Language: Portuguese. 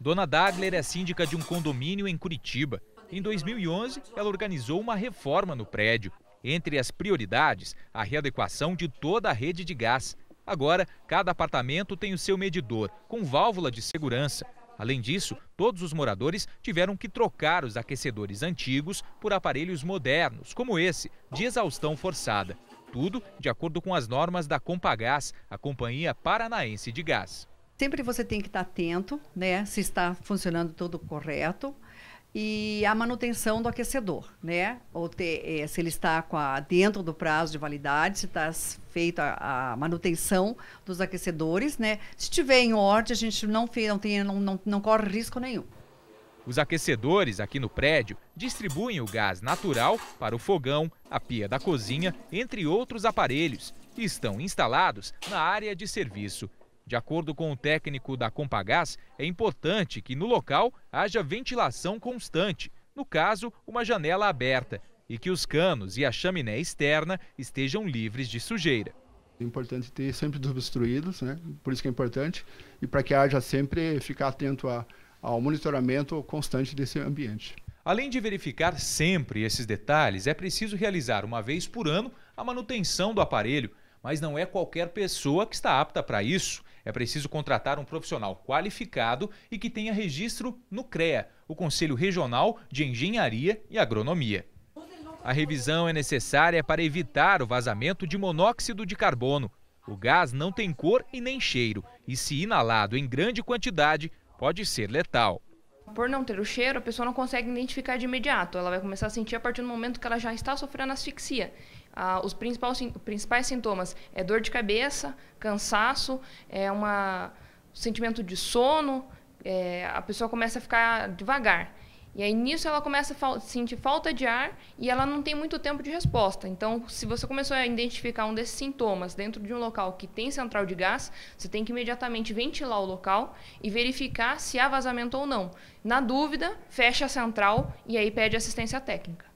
Dona Dagler é síndica de um condomínio em Curitiba. Em 2011, ela organizou uma reforma no prédio. Entre as prioridades, a readequação de toda a rede de gás. Agora, cada apartamento tem o seu medidor, com válvula de segurança. Além disso, todos os moradores tiveram que trocar os aquecedores antigos por aparelhos modernos, como esse, de exaustão forçada. Tudo de acordo com as normas da Compagás, a Companhia Paranaense de Gás. Sempre você tem que estar atento, né? Se está funcionando tudo correto e a manutenção do aquecedor, né? Ou ter, eh, se ele está a, dentro do prazo de validade, se está feita a, manutenção dos aquecedores, né? Se estiver em ordem, a gente não, não, tem, não, não, não corre risco nenhum. Os aquecedores aqui no prédio distribuem o gás natural para o fogão, a pia da cozinha, entre outros aparelhos, e estão instalados na área de serviço de acordo com o técnico da Compagás, é importante que no local haja ventilação constante, no caso, uma janela aberta, e que os canos e a chaminé externa estejam livres de sujeira. É importante ter sempre desobstruídos, né? por isso que é importante, e para que haja sempre ficar atento a, ao monitoramento constante desse ambiente. Além de verificar sempre esses detalhes, é preciso realizar uma vez por ano a manutenção do aparelho, mas não é qualquer pessoa que está apta para isso é preciso contratar um profissional qualificado e que tenha registro no CREA, o Conselho Regional de Engenharia e Agronomia. A revisão é necessária para evitar o vazamento de monóxido de carbono. O gás não tem cor e nem cheiro, e se inalado em grande quantidade, pode ser letal por não ter o cheiro, a pessoa não consegue identificar de imediato. Ela vai começar a sentir a partir do momento que ela já está sofrendo asfixia. Ah, os principais, principais sintomas é dor de cabeça, cansaço, é uma, sentimento de sono, é, a pessoa começa a ficar devagar. E aí nisso ela começa a fal sentir falta de ar e ela não tem muito tempo de resposta. Então, se você começou a identificar um desses sintomas dentro de um local que tem central de gás, você tem que imediatamente ventilar o local e verificar se há vazamento ou não. Na dúvida, fecha a central e aí pede assistência técnica.